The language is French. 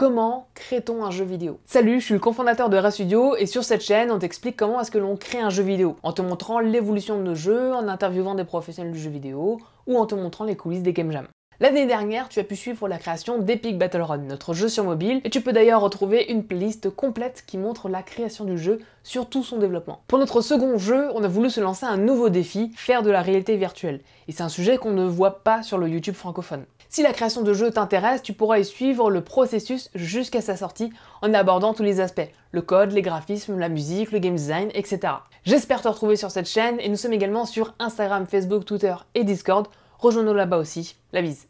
Comment crée-t-on un jeu vidéo Salut, je suis le cofondateur de Studio et sur cette chaîne, on t'explique comment est-ce que l'on crée un jeu vidéo, en te montrant l'évolution de nos jeux, en interviewant des professionnels du jeu vidéo ou en te montrant les coulisses des game jams. L'année dernière, tu as pu suivre la création d'Epic Battle Run, notre jeu sur mobile, et tu peux d'ailleurs retrouver une playlist complète qui montre la création du jeu sur tout son développement. Pour notre second jeu, on a voulu se lancer un nouveau défi, faire de la réalité virtuelle, et c'est un sujet qu'on ne voit pas sur le YouTube francophone. Si la création de jeu t'intéresse, tu pourras y suivre le processus jusqu'à sa sortie en abordant tous les aspects, le code, les graphismes, la musique, le game design, etc. J'espère te retrouver sur cette chaîne et nous sommes également sur Instagram, Facebook, Twitter et Discord. Rejoins-nous là-bas aussi. La bise